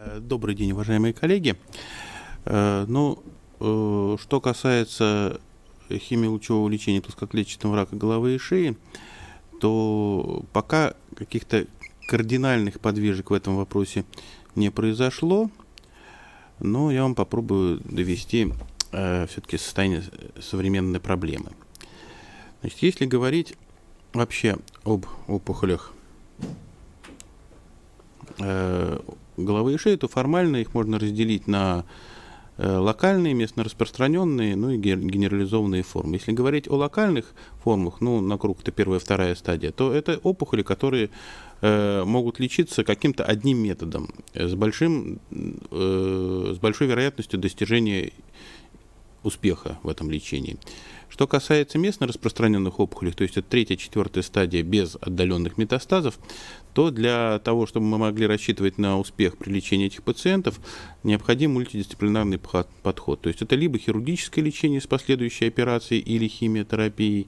Э, добрый день, уважаемые коллеги. Э, ну, э, что касается химиолучевого лечения плоскоклетчатого рака головы и шеи, то пока каких-то кардинальных подвижек в этом вопросе не произошло, но я вам попробую довести э, все-таки состояние современной проблемы. Значит, если говорить вообще об опухолях, э, головы и шеи, то формально их можно разделить на э, локальные, местно распространенные, ну и генерализованные формы. Если говорить о локальных формах, ну, на круг это первая, вторая стадия, то это опухоли, которые э, могут лечиться каким-то одним методом э, с, большим, э, с большой вероятностью достижения успеха в этом лечении. Что касается местно распространенных опухолей, то есть это третья, четвертая стадия без отдаленных метастазов, то для того, чтобы мы могли рассчитывать на успех при лечении этих пациентов, необходим мультидисциплинарный подход. То есть это либо хирургическое лечение с последующей операцией или химиотерапией,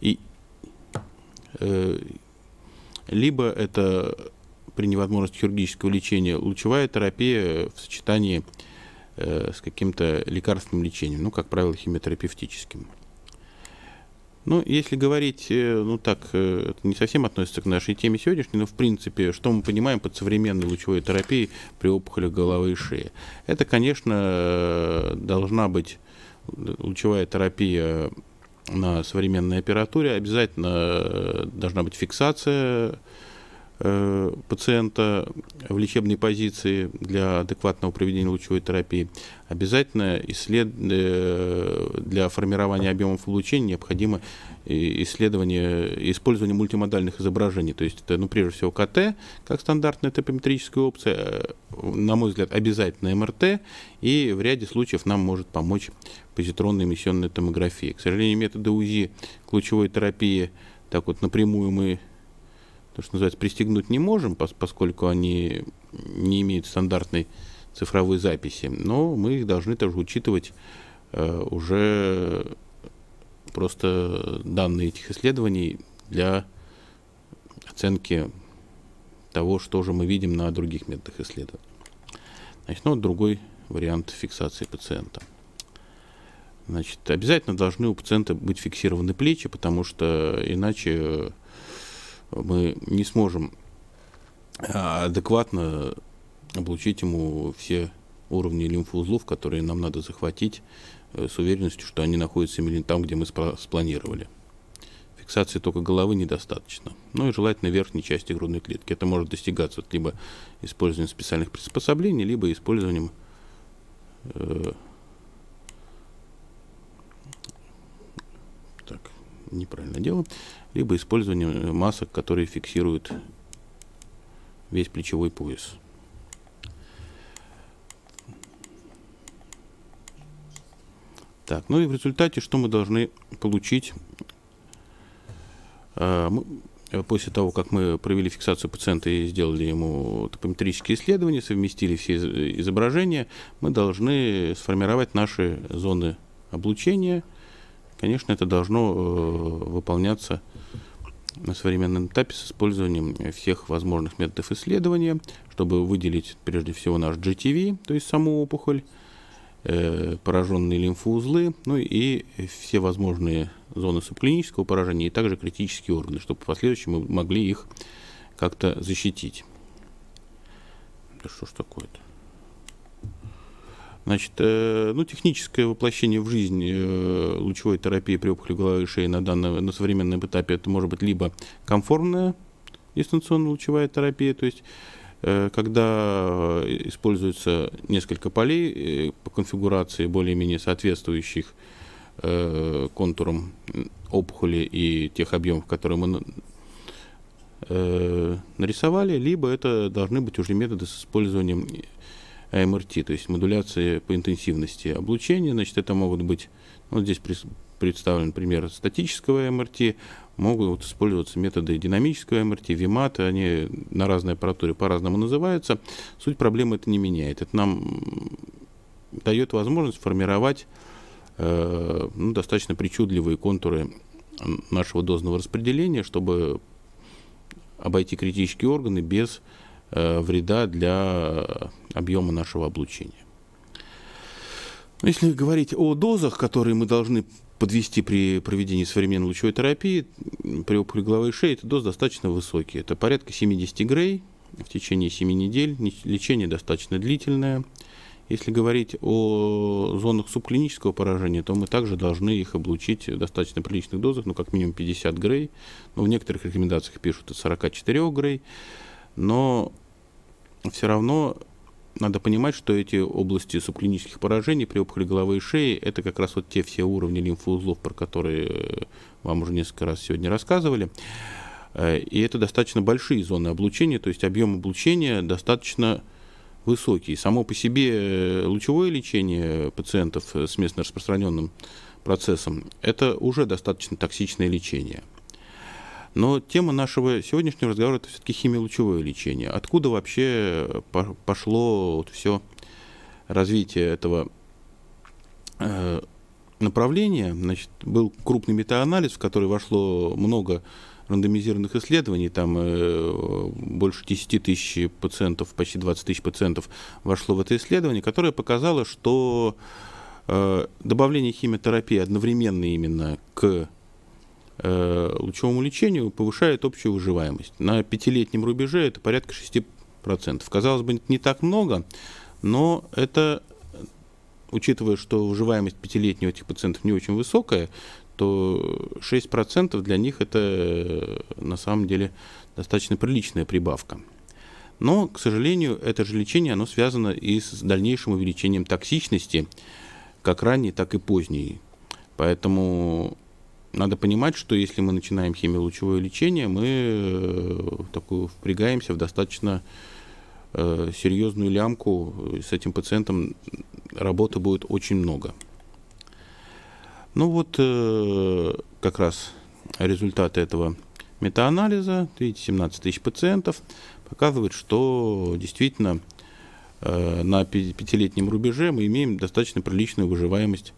и, э, либо это при невозможности хирургического лечения лучевая терапия в сочетании с Э, с каким-то лекарственным лечением, ну, как правило, химиотерапевтическим. Ну, если говорить, э, ну так, э, это не совсем относится к нашей теме сегодняшней, но в принципе, что мы понимаем под современной лучевой терапией при опухолях головы и шеи? Это, конечно, должна быть лучевая терапия на современной аппаратуре, обязательно должна быть фиксация Э, пациента в лечебной позиции для адекватного проведения лучевой терапии, обязательно исслед... Э, для формирования объемов облучения необходимо исследование, использование мультимодальных изображений. То есть это, ну, прежде всего, КТ, как стандартная топометрическая опция, э, на мой взгляд, обязательно МРТ, и в ряде случаев нам может помочь позитронная эмиссионная томография. К сожалению, методы УЗИ к лучевой терапии так вот напрямую мы то, что называется, пристегнуть не можем, пос поскольку они не имеют стандартной цифровой записи, но мы их должны тоже учитывать э, уже просто данные этих исследований для оценки того, что же мы видим на других методах исследований. Значит, ну, вот другой вариант фиксации пациента. Значит, обязательно должны у пациента быть фиксированы плечи, потому что иначе мы не сможем а, адекватно облучить ему все уровни лимфоузлов, которые нам надо захватить э, с уверенностью, что они находятся именно там, где мы спланировали. Фиксации только головы недостаточно. Ну и желательно верхней части грудной клетки. Это может достигаться вот либо использованием специальных приспособлений, либо использованием э, так, неправильно дело, либо использование масок, которые фиксируют весь плечевой пояс. Так, ну и в результате, что мы должны получить а, э, после того, как мы провели фиксацию пациента и сделали ему топометрические исследования, совместили все изображения, мы должны сформировать наши зоны облучения. Конечно, это должно э, выполняться на современном этапе с использованием всех возможных методов исследования, чтобы выделить прежде всего наш GTV, то есть саму опухоль, э, пораженные лимфоузлы, ну и все возможные зоны субклинического поражения и также критические органы, чтобы в последующем мы могли их как-то защитить. Да что ж такое-то? Значит, э, ну, техническое воплощение в жизнь э, лучевой терапии при опухоли головы и шеи на, данном, на современном этапе это может быть либо комфортная дистанционная лучевая терапия, то есть э, когда используется несколько полей по конфигурации более-менее соответствующих контурам опухоли и тех объемов, которые мы нарисовали, либо это должны быть уже методы с использованием МРТ, то есть модуляция по интенсивности облучения. Значит, это могут быть, вот ну, здесь представлен пример статического МРТ, могут использоваться методы динамического МРТ, ВИМАТ, они на разной аппаратуре по-разному называются. Суть проблемы это не меняет. Это нам дает возможность формировать э, ну, достаточно причудливые контуры нашего дозного распределения, чтобы обойти критические органы без Э, вреда для э, объема нашего облучения. Ну, если говорить о дозах, которые мы должны подвести при проведении современной лучевой терапии, при опухоли головы и шеи, это дозы достаточно высокие. Это порядка 70 грей в течение 7 недель. Лечение достаточно длительное. Если говорить о зонах субклинического поражения, то мы также должны их облучить в достаточно приличных дозах, ну, как минимум 50 грей. Но в некоторых рекомендациях пишут от 44 грей но все равно надо понимать, что эти области субклинических поражений при опухоли головы и шеи – это как раз вот те все уровни лимфоузлов, про которые э, вам уже несколько раз сегодня рассказывали. Э, и это достаточно большие зоны облучения, то есть объем облучения достаточно высокий. Само по себе э, лучевое лечение пациентов с местно распространенным процессом – это уже достаточно токсичное лечение – но тема нашего сегодняшнего разговора – это все-таки химиолучевое лечение. Откуда вообще э, пошло вот все развитие этого э, направления? Значит, был крупный метаанализ, в который вошло много рандомизированных исследований, там э, больше 10 тысяч пациентов, почти 20 тысяч пациентов вошло в это исследование, которое показало, что э, добавление химиотерапии одновременно именно к Э, лучевому лечению повышает общую выживаемость. На пятилетнем рубеже это порядка 6%. Казалось бы, не так много, но это, учитывая, что выживаемость пятилетнего этих пациентов не очень высокая, то 6% для них это э, на самом деле достаточно приличная прибавка. Но, к сожалению, это же лечение оно связано и с дальнейшим увеличением токсичности, как ранней, так и поздней. Поэтому надо понимать, что если мы начинаем химиолучевое лечение, мы э, такую впрягаемся в достаточно э, серьезную лямку. Э, с этим пациентом работы будет очень много. Ну вот как раз результаты этого метаанализа, видите, 17 тысяч пациентов, показывают, что действительно на пятилетнем рубеже мы имеем достаточно приличную выживаемость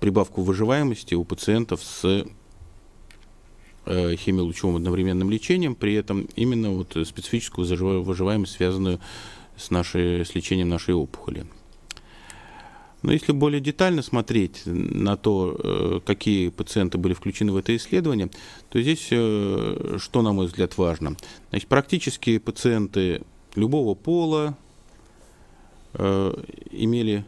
прибавку выживаемости у пациентов с э, химиолучевым одновременным лечением, при этом именно вот специфическую выживаемость, связанную с, нашей, с лечением нашей опухоли. Но если более детально смотреть на то, э, какие пациенты были включены в это исследование, то здесь э, что, на мой взгляд, важно? Значит, практически пациенты любого пола имели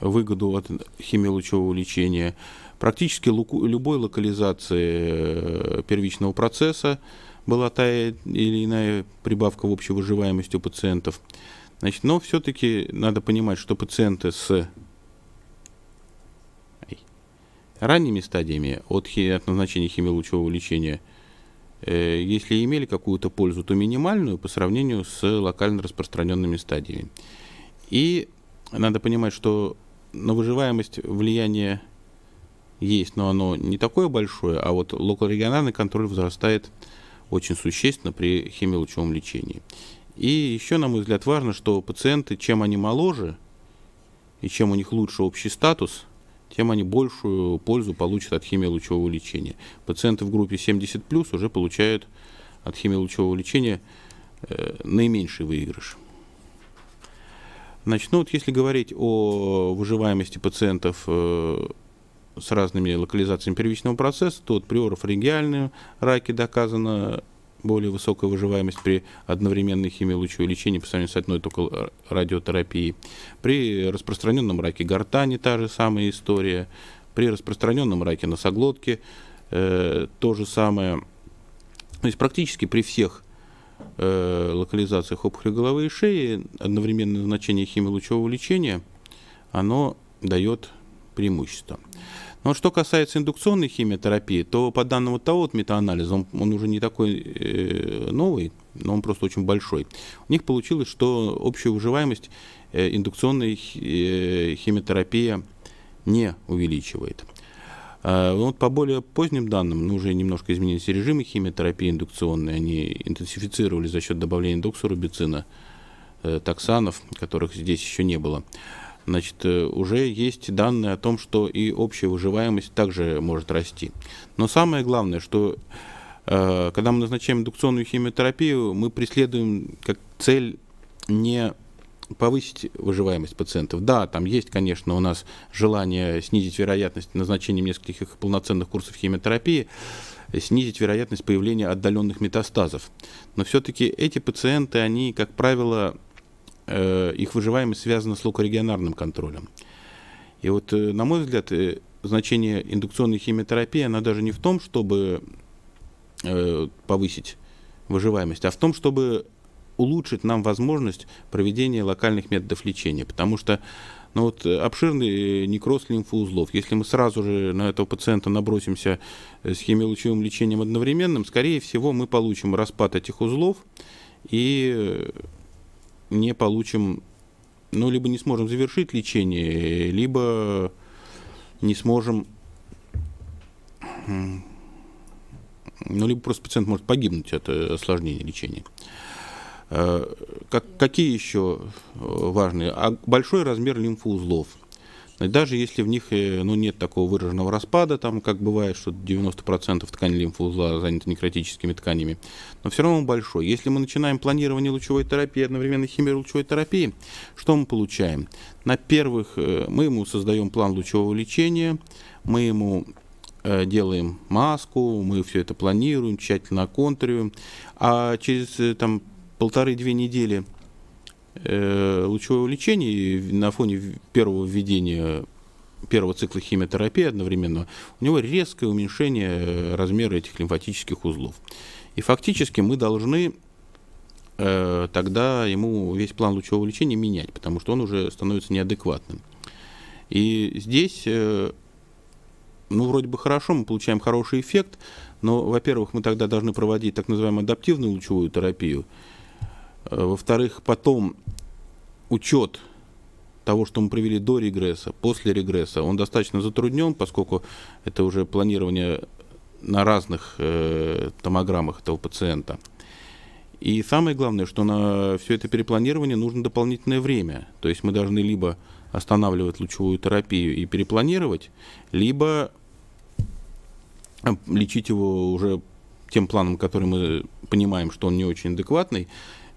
выгоду от химиолучевого лечения, практически любой локализации э, первичного процесса была та или иная прибавка в общей выживаемости у пациентов. Значит, но все-таки надо понимать, что пациенты с ранними стадиями от, хи... от назначения химиолучевого лечения, э, если имели какую-то пользу, то минимальную по сравнению с локально распространенными стадиями. И надо понимать, что на выживаемость влияние есть, но оно не такое большое, а вот локорегиональный контроль возрастает очень существенно при химиолучевом лечении. И еще, на мой взгляд, важно, что пациенты, чем они моложе и чем у них лучше общий статус, тем они большую пользу получат от химиолучевого лечения. Пациенты в группе 70+, уже получают от химиолучевого лечения э, наименьший выигрыш. Значит, ну вот если говорить о выживаемости пациентов э, с разными локализациями первичного процесса, то вот при орофарингеальном раке доказана более высокая выживаемость при одновременной химиолучевой лечении по сравнению с одной только радиотерапией. При распространенном раке гортани та же самая история. При распространенном раке носоглотки э, то же самое. То есть практически при всех Э, локализациях опухоли головы и шеи одновременно назначение химиолучевого лечения, оно дает преимущество. Но что касается индукционной химиотерапии, то по данному того вот метаанализа, он, он уже не такой э, новый, но он просто очень большой. У них получилось, что общая выживаемость э, индукционной э, химиотерапия не увеличивает. А, ну, вот по более поздним данным, ну, уже немножко изменились режимы химиотерапии индукционной, они интенсифицировали за счет добавления доксорубицина, э, таксанов, которых здесь еще не было. Значит, э, уже есть данные о том, что и общая выживаемость также может расти. Но самое главное, что э, когда мы назначаем индукционную химиотерапию, мы преследуем как цель не повысить выживаемость пациентов. Да, там есть, конечно, у нас желание снизить вероятность назначения нескольких полноценных курсов химиотерапии, снизить вероятность появления отдаленных метастазов. Но все-таки эти пациенты, они, как правило, э, их выживаемость связана с локорегионарным контролем. И вот, э, на мой взгляд, э, значение индукционной химиотерапии, она даже не в том, чтобы э, повысить выживаемость, а в том, чтобы улучшит нам возможность проведения локальных методов лечения, потому что но ну вот э, обширный э, некроз лимфоузлов. Если мы сразу же на этого пациента набросимся э, с химиолучевым лечением одновременным, скорее всего, мы получим распад этих узлов и не получим, ну, либо не сможем завершить лечение, либо не сможем, ну, либо просто пациент может погибнуть от осложнения лечения. Э, как, какие еще э, важные? А большой размер лимфоузлов. Даже если в них э, ну, нет такого выраженного распада, там, как бывает, что 90% ткани лимфоузла заняты некротическими тканями, но все равно он большой. Если мы начинаем планирование лучевой терапии, одновременно химиолучевой терапии, что мы получаем? На первых, мы ему создаем план лучевого лечения, мы ему делаем маску, мы все это планируем, тщательно контурируем, а через там, полторы-две недели э, лучевого лечения на фоне первого введения первого цикла химиотерапии одновременно, у него резкое уменьшение э, размера этих лимфатических узлов. И фактически мы должны э, тогда ему весь план лучевого лечения менять, потому что он уже становится неадекватным. И здесь, э, ну, вроде бы хорошо, мы получаем хороший эффект, но, во-первых, мы тогда должны проводить так называемую адаптивную лучевую терапию, Э, во-вторых, потом учет того, что мы провели до регресса, после регресса, он достаточно затруднен, поскольку это уже планирование на разных э, томограммах этого пациента. И самое главное, что на все это перепланирование нужно дополнительное время. То есть мы должны либо останавливать лучевую терапию и перепланировать, либо эм, лечить его уже тем планом, который мы понимаем, что он не очень адекватный,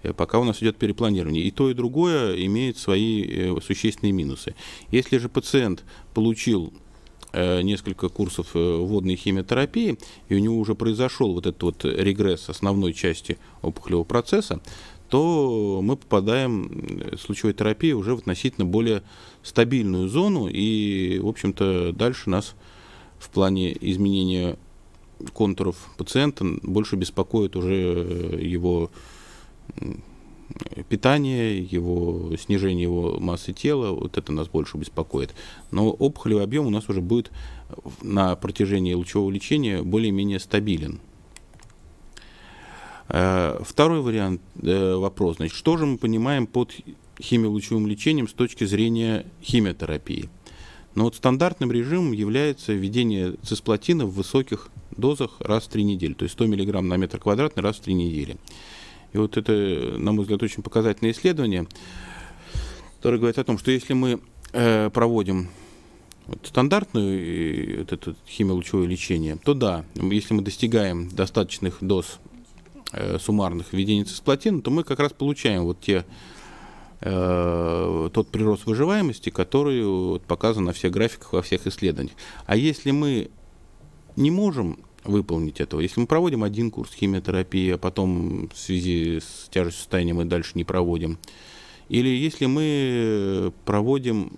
Э, пока у нас идет перепланирование. И то, и другое имеет свои э, существенные минусы. Если же пациент получил э, несколько курсов водной химиотерапии, и у него уже произошел вот этот вот регресс основной части опухолевого процесса, то мы попадаем с лучевой терапией уже в относительно более стабильную зону, и, в общем-то, дальше нас в плане изменения контуров пациента больше беспокоит уже его питание, его снижение его массы тела, вот это нас больше беспокоит. Но опухолевый объем у нас уже будет на протяжении лучевого лечения более-менее стабилен. Э, второй вариант, э, вопрос, значит, что же мы понимаем под химиолучевым лечением с точки зрения химиотерапии? Но ну, вот стандартным режимом является введение цисплатина в высоких дозах раз в 3 недели, то есть 100 мг на метр квадратный раз в 3 недели. И вот это, на мой взгляд, очень показательное исследование, которое говорит о том, что если мы э, проводим вот стандартную э, вот это химиолучевое лечение, то да, если мы достигаем достаточных доз э, суммарных введений цисплатина, то мы как раз получаем вот те э, тот прирост выживаемости, который вот, показан на всех графиках, во всех исследованиях. А если мы не можем выполнить этого. Если мы проводим один курс химиотерапии, а потом в связи с тяжестью состояния мы дальше не проводим, или если мы проводим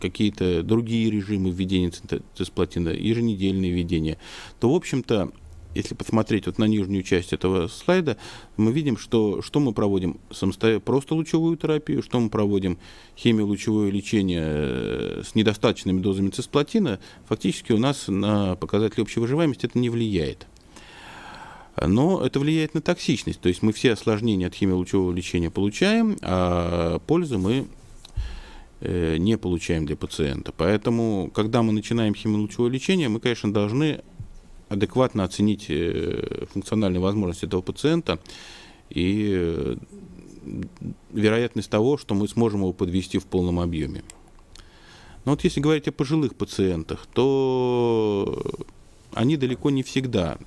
какие-то другие режимы введения цисплатина, еженедельные введения, то, в общем-то, если посмотреть вот на нижнюю часть этого слайда, мы видим, что, что мы проводим самостоятельно, просто лучевую терапию, что мы проводим химиолучевое лечение э, с недостаточными дозами цисплатина, фактически у нас на показатели общей выживаемости это не влияет. Но это влияет на токсичность, то есть мы все осложнения от химиолучевого лечения получаем, а пользы мы э, не получаем для пациента. Поэтому, когда мы начинаем химиолучевое лечение, мы, конечно, должны адекватно оценить э, функциональные возможности этого пациента и э, вероятность того, что мы сможем его подвести в полном объеме. Но вот если говорить о пожилых пациентах, то они далеко не всегда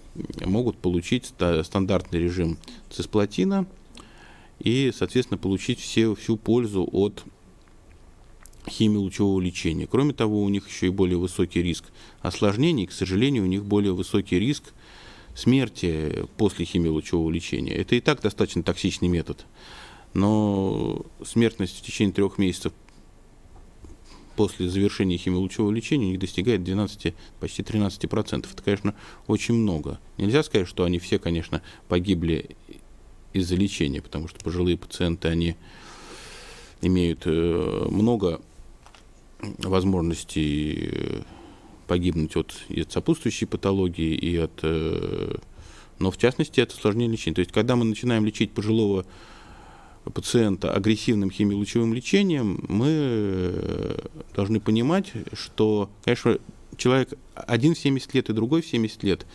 могут получить стандартный режим цисплатина и, соответственно, получить все, всю пользу от химиолучевого лечения. Кроме того, у них еще и более высокий риск осложнений, к сожалению, у них более высокий риск смерти после химиолучевого лечения. Это и так достаточно токсичный метод, но смертность в течение трех месяцев после завершения химиолучевого лечения у них достигает 12, почти 13%. Это, конечно, очень много. Нельзя сказать, что они все, конечно, погибли из-за лечения, потому что пожилые пациенты, они имеют э, много возможности э, погибнуть от, и от сопутствующей патологии, и от... Э, но в частности это сложнее лечение. То есть когда мы начинаем лечить пожилого пациента агрессивным химиолучевым лечением, мы э, должны понимать, что, конечно, человек один в 70 лет и другой в 70 лет,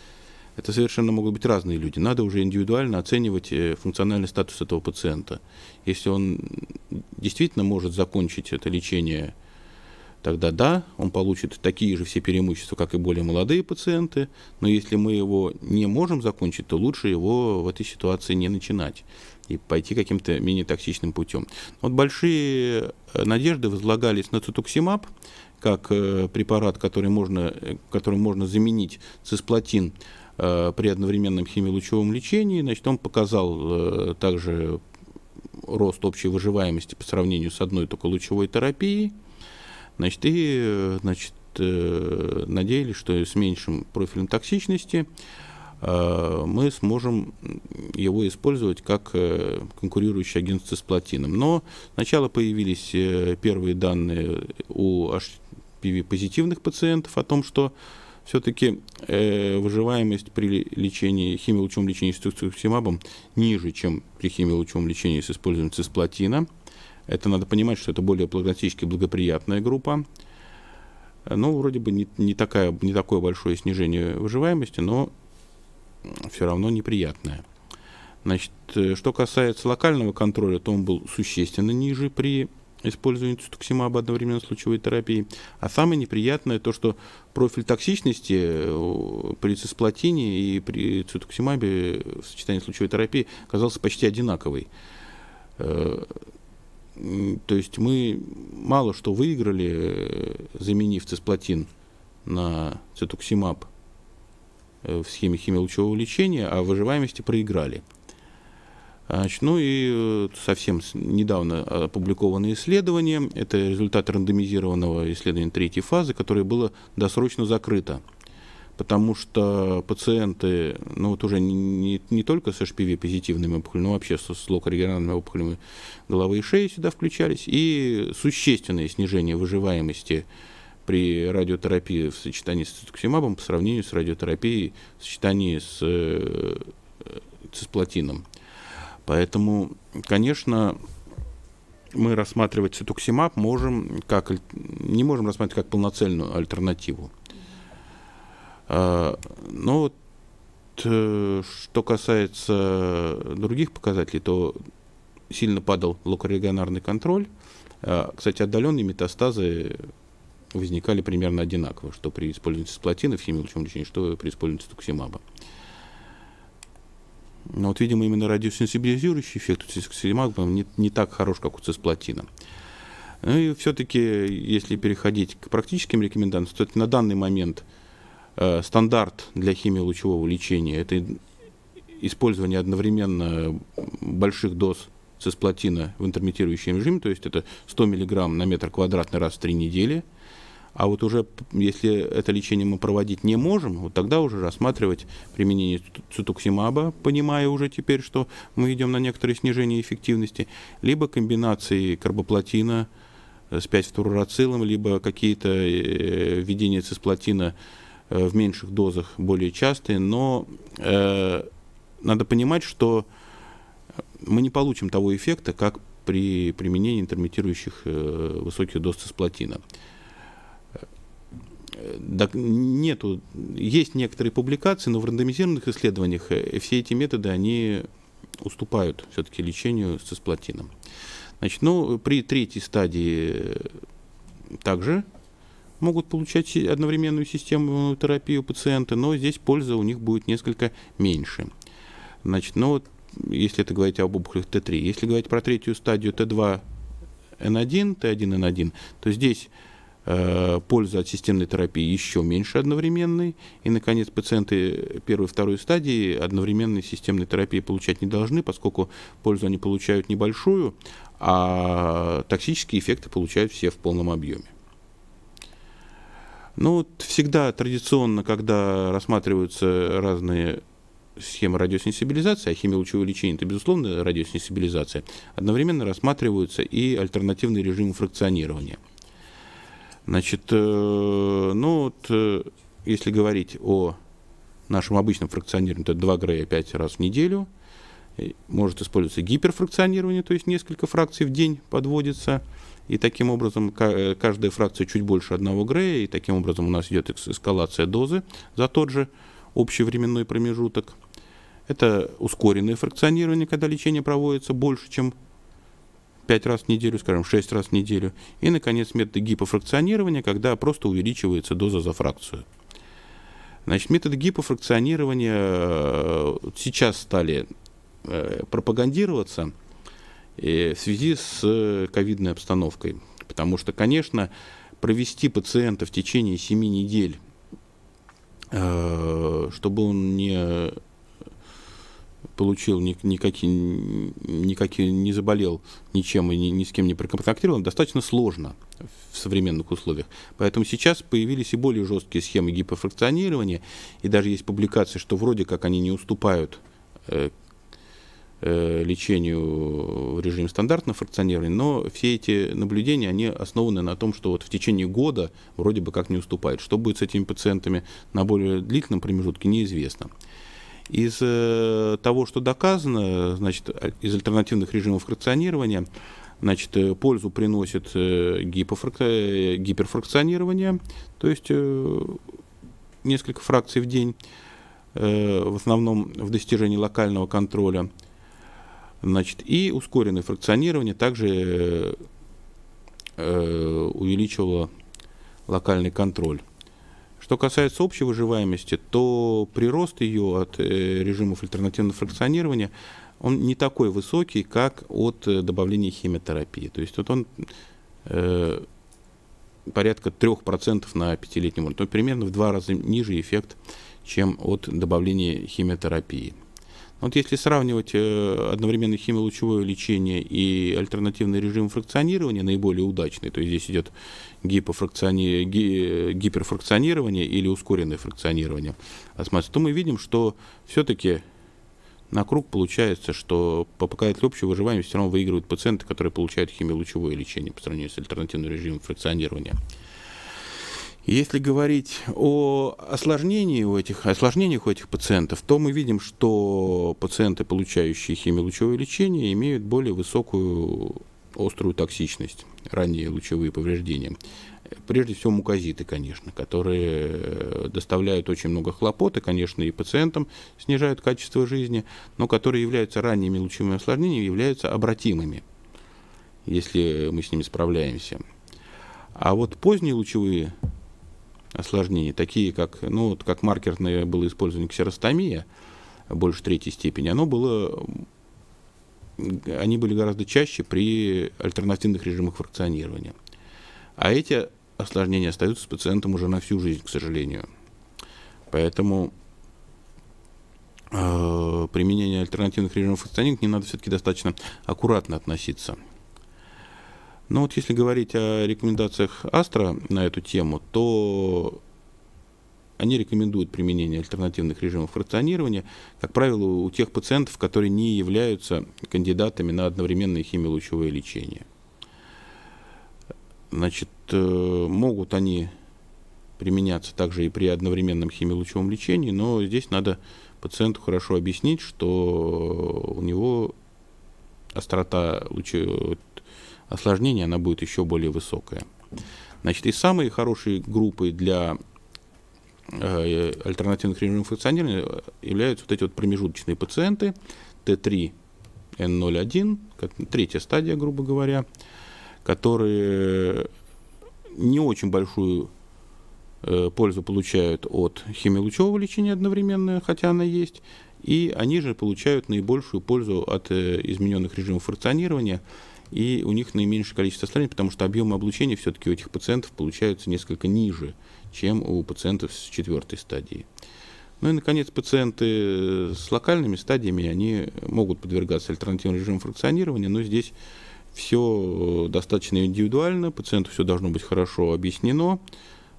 это совершенно могут быть разные люди. Надо уже индивидуально оценивать функциональный статус этого пациента. Если он действительно может закончить это лечение – тогда да, он получит такие же все преимущества, как и более молодые пациенты, но если мы его не можем закончить, то лучше его в этой ситуации не начинать и пойти каким-то менее токсичным путем. Вот большие э, надежды возлагались на цитуксимаб, как э, препарат, который можно, э, которым можно заменить цисплатин при одновременном химиолучевом лечении. Значит, он показал также рост общей выживаемости по сравнению с одной только лучевой терапией. Значит, и значит, э, надеялись, что с меньшим профилем токсичности э, мы сможем его использовать как э, конкурирующий агент с платином. Но сначала появились первые данные у HPV-позитивных пациентов о том, что все-таки э, выживаемость при лечении химиолучевом лечении с цистуксимабом ниже, чем при химиолучевом лечении с использованием цисплатина. Это надо понимать, что это более прогностически благоприятная группа. Ну, вроде бы не, не, такая, не такое большое снижение выживаемости, но все равно неприятное. Значит, э, что касается локального контроля, то он был существенно ниже при использовании цитоксимаба одновременно с лучевой терапией. А самое неприятное то, что профиль токсичности э, при цисплатине и при цитоксимабе в сочетании с лучевой терапией оказался почти одинаковый. Э, то есть мы мало что выиграли, э, заменив цисплатин на цитуксимаб э, в схеме химиолучевого лечения, а выживаемости проиграли. Значит, ну и э, совсем недавно опубликовано исследование. Это результат рандомизированного исследования третьей фазы, которое было досрочно закрыто – потому что пациенты, ну вот уже не, не, не только с HPV позитивными опухолями, но вообще с, с локорегиональными опухолями головы и шеи сюда включались, и существенное снижение выживаемости при радиотерапии в сочетании с цитоксимабом по сравнению с радиотерапией в сочетании с э, цисплатином. Поэтому, конечно, мы рассматривать цитоксимаб можем как не можем рассматривать как полноценную альтернативу. А, ну вот, э, что касается других показателей, то сильно падал локорегионарный контроль. А, кстати, отдаленные метастазы возникали примерно одинаково, что при использовании сплотины в химиологическом лечении, что при использовании туксимаба. Но вот, видимо, именно радиосенсибилизирующий эффект у цискосилимаба не, не так хорош, как у цисплатина. Ну и все-таки, если переходить к практическим рекомендациям, то на данный момент – Э, стандарт для химии лучевого лечения – это использование одновременно больших доз цисплатина в интермитирующем режиме, то есть это 100 мг на метр квадратный раз в 3 недели. А вот уже, если это лечение мы проводить не можем, вот тогда уже рассматривать применение цитоксимаба, понимая уже теперь, что мы идем на некоторое снижение эффективности, либо комбинации карбоплатина э, с 5 либо какие-то э, введения цисплатина Э, в меньших дозах более частые, но э, надо понимать, что мы не получим того эффекта, как при применении интермитирующих э, высоких доз цисплатина. Э, так нету, есть некоторые публикации, но в рандомизированных исследованиях э, все эти методы, они уступают все-таки лечению с цисплатином. Значит, ну, при третьей стадии также могут получать одновременную системную терапию пациенты, но здесь польза у них будет несколько меньше. Значит, но ну вот, если это говорить об опухолях Т3, если говорить про третью стадию Т2, Н1, Т1Н1, то здесь э, польза от системной терапии еще меньше одновременной. И, наконец, пациенты первой и второй стадии одновременной системной терапии получать не должны, поскольку пользу они получают небольшую, а токсические эффекты получают все в полном объеме. Ну, вот всегда традиционно, когда рассматриваются разные схемы радиосенсибилизации, а химиолучевое лечение – это, безусловно, радиосенсибилизация, одновременно рассматриваются и альтернативные режимы фракционирования. Значит, э, ну вот, э, если говорить о нашем обычном фракционировании, то 2 грея 5 раз в неделю. Э, может использоваться гиперфракционирование, то есть несколько фракций в день подводится – и таким образом э, каждая фракция чуть больше одного Грея, и таким образом у нас идет эскалация дозы за тот же общий временной промежуток. Это ускоренное фракционирование, когда лечение проводится больше, чем 5 раз в неделю, скажем, 6 раз в неделю. И, наконец, методы гипофракционирования, когда просто увеличивается доза за фракцию. Значит, методы гипофракционирования э, сейчас стали э, пропагандироваться – Э, в связи с э, ковидной обстановкой. Потому что, конечно, провести пациента в течение 7 недель, э, чтобы он не получил никакие, никакие, не заболел ничем и ни, ни с кем не проконтактировал, достаточно сложно в современных условиях. Поэтому сейчас появились и более жесткие схемы гипофракционирования, и даже есть публикации, что вроде как они не уступают Э, лечению в режиме стандартного фракционирования, но все эти наблюдения, они основаны на том, что вот в течение года вроде бы как не уступает. Что будет с этими пациентами на более длительном промежутке, неизвестно. Из э, того, что доказано, значит, из альтернативных режимов фракционирования, значит, э, пользу приносит гипофрак... гиперфракционирование, то есть несколько фракций в день, в основном в достижении локального контроля – Значит, и ускоренное фракционирование также э, э, увеличивало локальный контроль. Что касается общей выживаемости, то прирост ее от э, режимов альтернативного фракционирования он не такой высокий, как от э, добавления химиотерапии. То есть вот он э, порядка 3% на пятилетнем уровне. То примерно в два раза ниже эффект, чем от добавления химиотерапии. Вот если сравнивать э, одновременно химиолучевое лечение и альтернативный режим фракционирования, наиболее удачный, то есть здесь идет гипофракциони... ги... Э, гиперфракционирование или ускоренное фракционирование осмоса, то мы видим, что все-таки на круг получается, что по показателю общего выживания все равно выигрывают пациенты, которые получают химиолучевое лечение по сравнению с альтернативным режимом фракционирования. Если говорить о осложнении у этих, осложнениях у этих пациентов, то мы видим, что пациенты, получающие химиолучевое лечение, имеют более высокую острую токсичность, ранние лучевые повреждения. Прежде всего мукозиты, конечно, которые доставляют очень много хлопот, и, конечно, и пациентам снижают качество жизни, но которые являются ранними лучевыми осложнениями, являются обратимыми, если мы с ними справляемся. А вот поздние лучевые осложнений, такие как, ну, вот как маркерное было использование ксеростомия, больше третьей степени, оно было, они были гораздо чаще при альтернативных режимах фракционирования. А эти осложнения остаются с пациентом уже на всю жизнь, к сожалению. Поэтому э, применение альтернативных режимов функционирования не надо все-таки достаточно аккуратно относиться. Ну вот если говорить о рекомендациях Астра на эту тему, то они рекомендуют применение альтернативных режимов фракционирования, как правило, у тех пациентов, которые не являются кандидатами на одновременное химиолучевое лечение. Значит, э, могут они применяться также и при одновременном химиолучевом лечении, но здесь надо пациенту хорошо объяснить, что у него острота лучи, осложнения она будет еще более высокая. Значит, и самые хорошие группы для э, альтернативных режимов функционирования являются вот эти вот промежуточные пациенты Т3, Н 01 как третья стадия, грубо говоря, которые не очень большую э, пользу получают от химиолучевого лечения одновременно, хотя она есть, и они же получают наибольшую пользу от э, измененных режимов функционирования, и у них наименьшее количество старений, потому что объемы облучения все-таки у этих пациентов получаются несколько ниже, чем у пациентов с четвертой стадии. Ну и, наконец, пациенты э, с локальными стадиями, они могут подвергаться альтернативному режиму фракционирования, но здесь все э, достаточно индивидуально, пациенту все должно быть хорошо объяснено,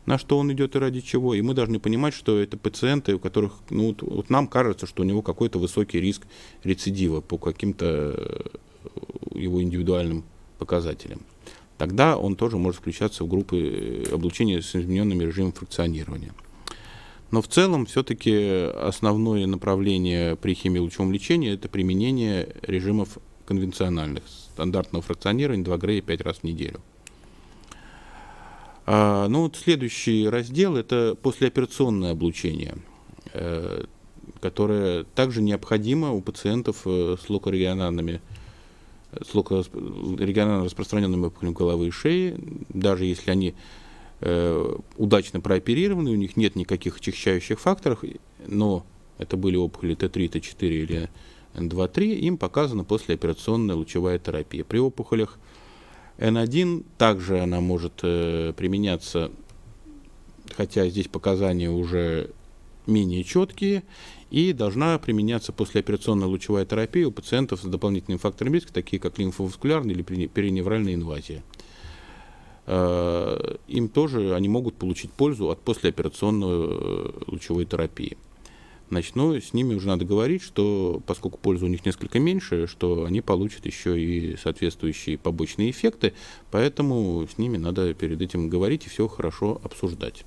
на что он идет и ради чего. И мы должны понимать, что это пациенты, у которых, ну, вот, вот нам кажется, что у него какой-то высокий риск рецидива по каким-то э, его индивидуальным показателям. Тогда он тоже может включаться в группы э, облучения с измененным режимом фракционирования. Но в целом все-таки основное направление при химиолучевом лечении это применение режимов конвенциональных, стандартного фракционирования 2 грея 5 раз в неделю. А, ну вот следующий раздел это послеоперационное облучение, э, которое также необходимо у пациентов э, с локорегиональными слуха регионально распространенным опухолем головы и шеи, даже если они э, удачно прооперированы, у них нет никаких очищающих факторов, но это были опухоли Т3, Т4 или Н2-3, им показана послеоперационная лучевая терапия. При опухолях Н1 также она может э, применяться, хотя здесь показания уже менее четкие, и должна применяться послеоперационная лучевая терапия у пациентов с дополнительными факторами риска, такие как лимфоваскулярные или периневральные инвазии. Э, им тоже они могут получить пользу от послеоперационной э, лучевой терапии. Значит, ну, с ними уже надо говорить, что поскольку польза у них несколько меньше, что они получат еще и соответствующие побочные эффекты, поэтому с ними надо перед этим говорить и все хорошо обсуждать.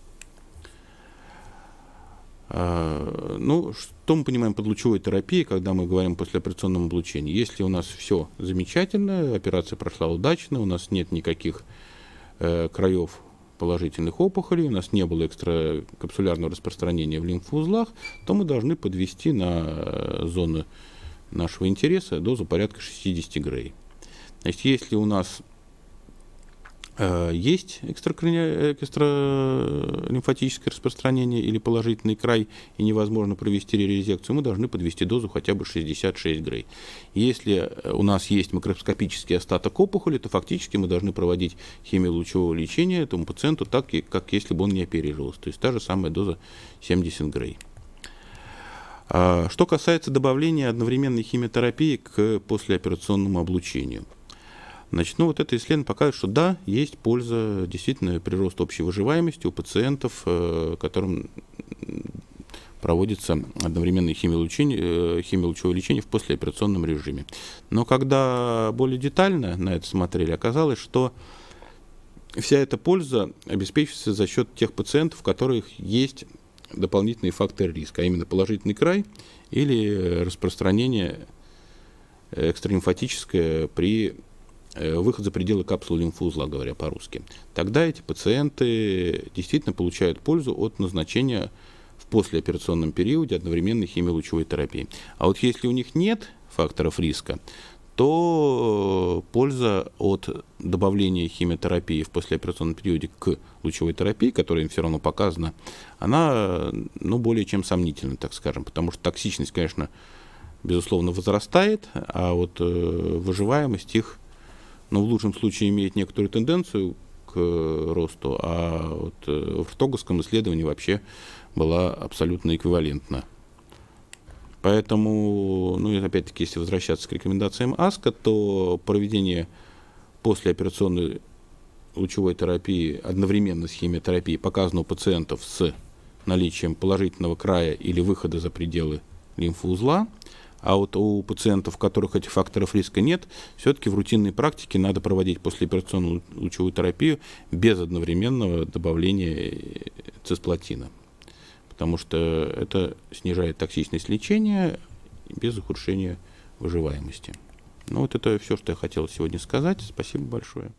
Э, ну, что мы понимаем под лучевой терапией, когда мы говорим после операционном облучении? Если у нас все замечательно, операция прошла удачно, у нас нет никаких э, краев положительных опухолей, у нас не было экстракапсулярного распространения в лимфоузлах, то мы должны подвести на э, зону нашего интереса дозу порядка 60 грей. Значит, если у нас Э, есть экстралимфатическое распространение или положительный край, и невозможно провести резекцию, мы должны подвести дозу хотя бы 66 грей. Если э, у нас есть макроскопический остаток опухоли, то фактически мы должны проводить химию лучевого лечения этому пациенту так, как если бы он не оперировался. То есть та же самая доза 70 грей. А, что касается добавления одновременной химиотерапии к послеоперационному облучению – Значит, ну вот это исследование показывает, что да, есть польза, действительно, прирост общей выживаемости у пациентов, э, которым проводится одновременное химиолечение, э, химиолучевое лечение в послеоперационном режиме. Но когда более детально на это смотрели, оказалось, что вся эта польза обеспечивается за счет тех пациентов, у которых есть дополнительные факторы риска, а именно положительный край или распространение э, экстралимфатическое при Э, выход за пределы капсулы лимфоузла, говоря по-русски. Тогда эти пациенты действительно получают пользу от назначения в послеоперационном периоде одновременной химиолучевой терапии. А вот если у них нет факторов риска, то э, польза от добавления химиотерапии в послеоперационном периоде к лучевой терапии, которая им все равно показана, она ну, более чем сомнительна, так скажем, потому что токсичность, конечно, безусловно, возрастает, а вот э, выживаемость их но в лучшем случае имеет некоторую тенденцию к э, росту, а вот э, в Тоговском исследовании вообще была абсолютно эквивалентна. Поэтому, ну, и опять-таки, если возвращаться к рекомендациям АСКО, то проведение послеоперационной лучевой терапии одновременно с химиотерапией показано у пациентов с наличием положительного края или выхода за пределы лимфоузла – а вот у пациентов, у которых этих факторов риска нет, все-таки в рутинной практике надо проводить послеоперационную лучевую терапию без одновременного добавления э, цисплатина. Потому что это снижает токсичность лечения без ухудшения выживаемости. Ну вот это все, что я хотел сегодня сказать. Спасибо большое.